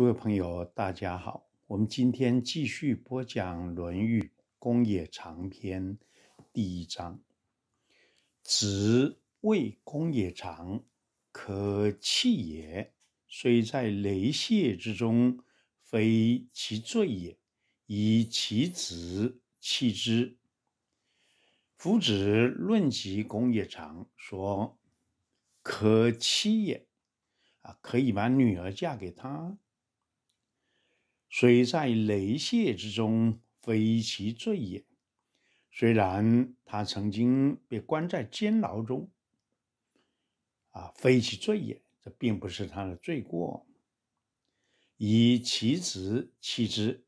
各位朋友，大家好。我们今天继续播讲《论语·公冶长篇》第一章：“子谓公冶长可弃也，虽在雷泄之中，非其罪也，以其子弃之。”夫子论及公冶长，说可弃也啊，可以把女儿嫁给他。虽在雷泄之中，非其罪也。虽然他曾经被关在监牢中，啊，非其罪也，这并不是他的罪过。以其子弃之，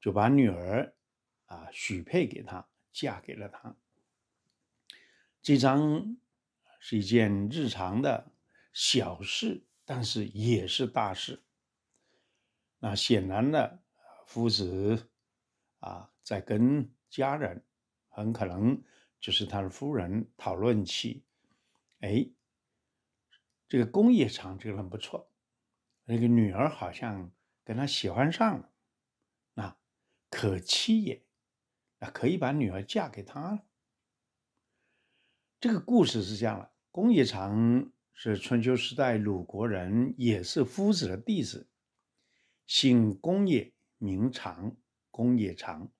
就把女儿啊许配给他，嫁给了他。这张是一件日常的小事，但是也是大事。那显然呢，夫子啊，在跟家人，很可能就是他的夫人讨论起，哎，这个公冶长这个人不错，那个女儿好像跟他喜欢上了，啊，可妻也，那可以把女儿嫁给他了。这个故事是这样的，公冶长是春秋时代鲁国人，也是夫子的弟子。姓公也，名长，公也长。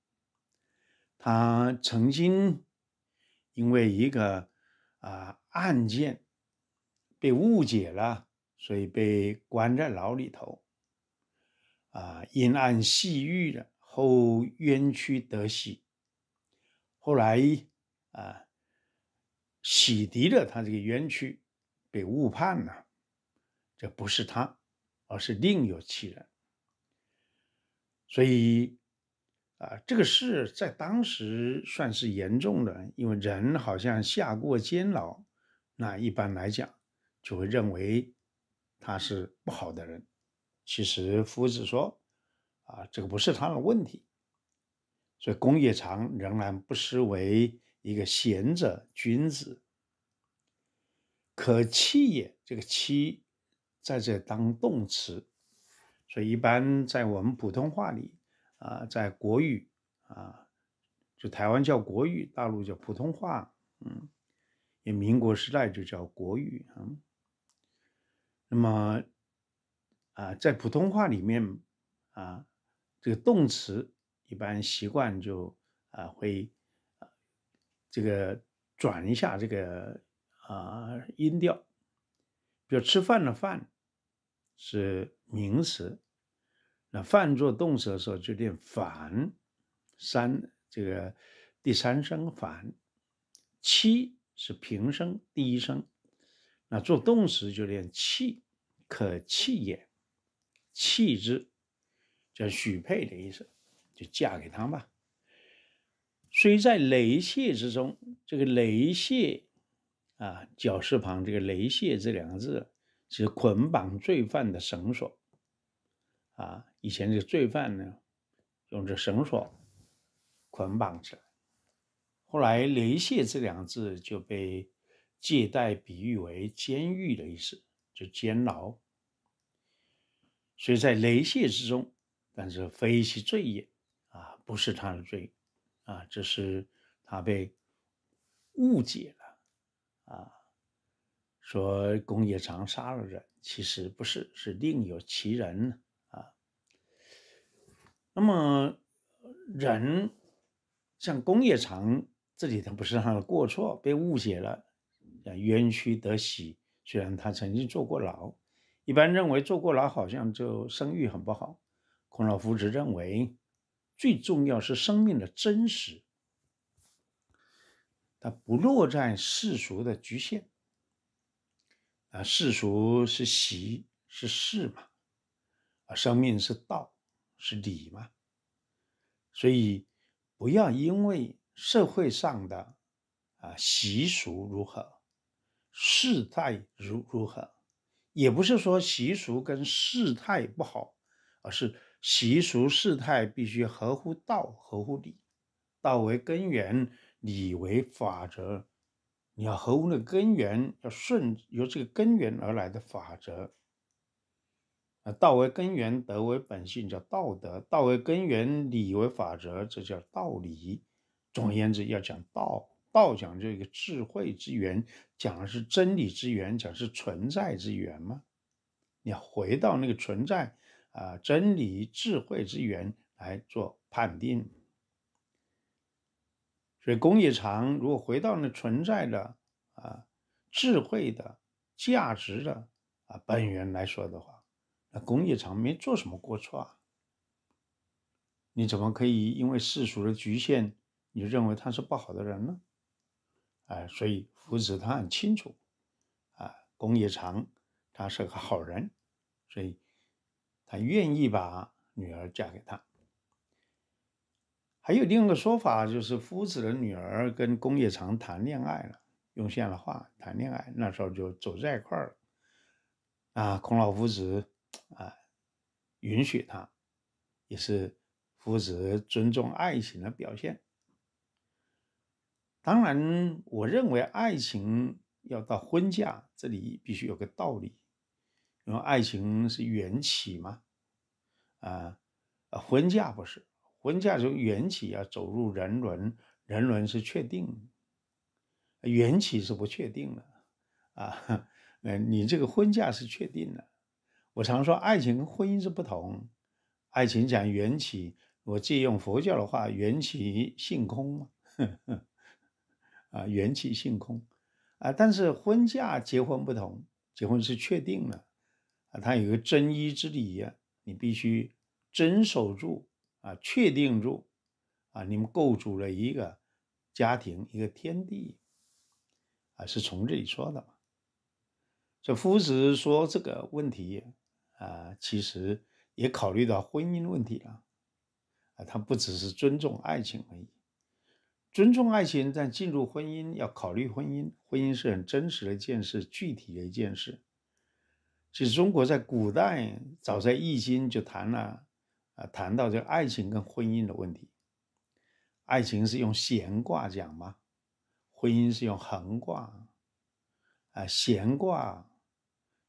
他曾经因为一个啊案件被误解了，所以被关在牢里头，啊，阴暗细狱的，后冤屈得喜，后来啊，洗涤了他这个冤屈，被误判了。这不是他，而是另有其人。所以，啊，这个事在当时算是严重的，因为人好像下过监牢，那一般来讲就会认为他是不好的人。其实，夫子说，啊，这个不是他的问题。所以，公业长仍然不失为一个贤者君子，可欺也。这个“欺”在这当动词。所以一般在我们普通话里，啊，在国语啊，就台湾叫国语，大陆叫普通话，嗯，也民国时代就叫国语，嗯。那么，啊，在普通话里面，啊，这个动词一般习惯就啊会，这个转一下这个啊音调，比如吃饭的饭。是名词，那犯作动词的时候就念反，三，这个第三声反，七是平声第一声，那做动词就念气，可气也，气之叫许配的意思，就嫁给他吧。所以在雷谢之中，这个雷谢啊，绞丝旁这个雷谢这两个字。是捆绑罪犯的绳索，啊，以前这罪犯呢，用这绳索捆绑起来。后来“雷谢这两个字就被借代比喻为监狱的意思，就监牢。所以在雷谢之中，但是非其罪也，啊，不是他的罪，啊，这是他被误解了，啊。说工业长杀了人，其实不是，是另有其人啊。那么，人像工业长，这里他不是他的过错，被误解了，冤屈得喜。虽然他曾经坐过牢，一般认为坐过牢好像就声誉很不好。孔老夫子认为，最重要是生命的真实，他不落在世俗的局限。啊，世俗是习是事嘛？啊，生命是道是理嘛？所以不要因为社会上的啊习俗如何，世态如如何，也不是说习俗跟世态不好，而是习俗世态必须合乎道合乎理，道为根源，理为法则。要合乎个根源，要顺由这个根源而来的法则。啊，道为根源，德为本性，叫道德；道为根源，理为法则，这叫道理。总而言之，要讲道，道讲究一个智慧之源，讲的是真理之源，讲是存在之源吗？你回到那个存在啊，真理、智慧之源来做判定。所以工业长如果回到那存在的啊智慧的、价值的啊本源来说的话，那工业长没做什么过错啊。你怎么可以因为世俗的局限，你认为他是不好的人呢？啊，所以夫子他很清楚啊，工业长他是个好人，所以他愿意把女儿嫁给他。还有另一个说法，就是夫子的女儿跟公冶长谈恋爱了，用现代的话谈恋爱，那时候就走在一块儿了。啊，孔老夫子啊，允许他，也是夫子尊重爱情的表现。当然，我认为爱情要到婚嫁这里必须有个道理，因为爱情是缘起嘛。啊，婚嫁不是。婚嫁从缘起啊，走入人伦，人伦是确定，缘起是不确定的啊。嗯，你这个婚嫁是确定的。我常说，爱情跟婚姻是不同，爱情讲缘起，我借用佛教的话，缘起性空嘛。啊，缘起性空啊，但是婚嫁结婚不同，结婚是确定了啊，它有个真一之理呀，你必须真守住。啊，确定住，啊，你们构筑了一个家庭，一个天地，啊，是从这里说的。这夫子说这个问题，啊，其实也考虑到婚姻问题了，啊，他不只是尊重爱情而已，尊重爱情，但进入婚姻要考虑婚姻，婚姻是很真实的一件事，具体的一件事。其实中国在古代，早在《易经》就谈了。啊，谈到这个爱情跟婚姻的问题，爱情是用闲卦讲吗？婚姻是用横卦啊？闲卦，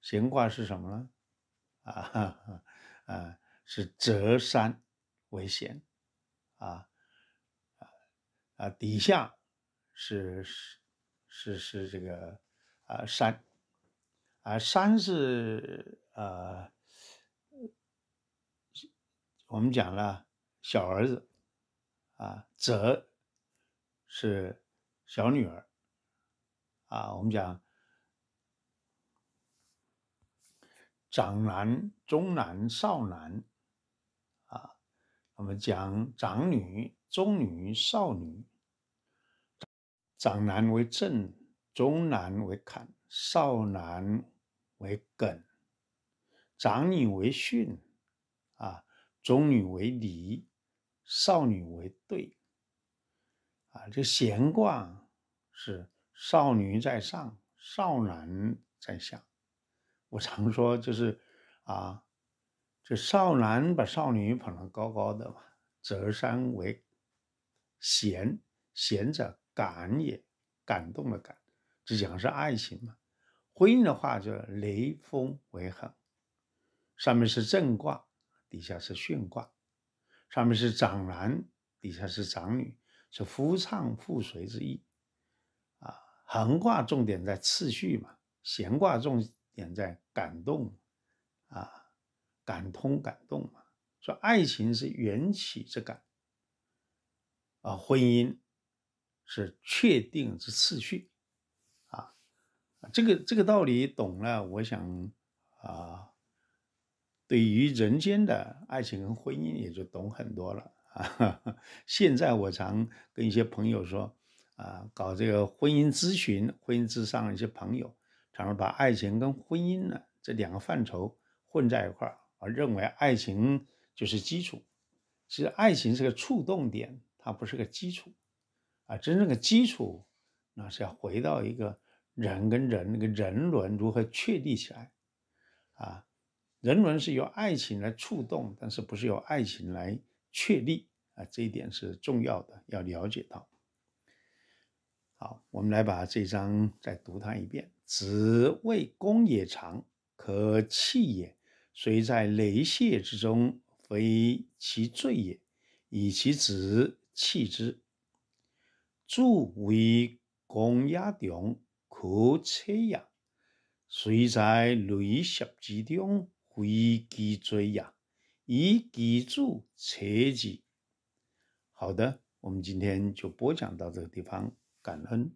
闲卦是什么呢？啊啊，是折山为悬啊啊啊，底下是是是是这个啊山啊山是呃。我们讲了小儿子，啊，则是小女儿，啊，我们讲长男、中男、少男，啊，我们讲长女、中女、少女，长男为正，中男为坎，少男为艮，长女为巽，啊。中女为离，少女为兑。啊，这闲卦是少女在上，少男在下。我常说就是啊，这少男把少女捧得高高的嘛。折山为贤，贤者感也，感动的感。这讲是爱情嘛，婚姻的话就雷风为亨，上面是正卦。底下是巽卦，上面是长男，底下是长女，是夫唱妇随之意。啊，横卦重点在次序嘛，闲卦重点在感动，啊，感通感动嘛。说爱情是缘起之感，啊，婚姻是确定之次序，啊，这个这个道理懂了，我想啊。对于人间的爱情跟婚姻也就懂很多了啊！现在我常跟一些朋友说，啊，搞这个婚姻咨询、婚姻至上的一些朋友，常常把爱情跟婚姻呢这两个范畴混在一块儿，啊，认为爱情就是基础，其实爱情是个触动点，它不是个基础，啊，真正的基础那是要回到一个人跟人那个人伦如何确立起来，啊。人伦是由爱情来触动，但是不是由爱情来确立啊？这一点是重要的，要了解到。好，我们来把这章再读它一遍。子谓公也长，可弃也；虽在雷泄之中，非其罪也，以其子弃之。注为公也长，可弃也；虽在雷泄之中。回击追呀，以抵住车击。好的，我们今天就播讲到这个地方，感恩。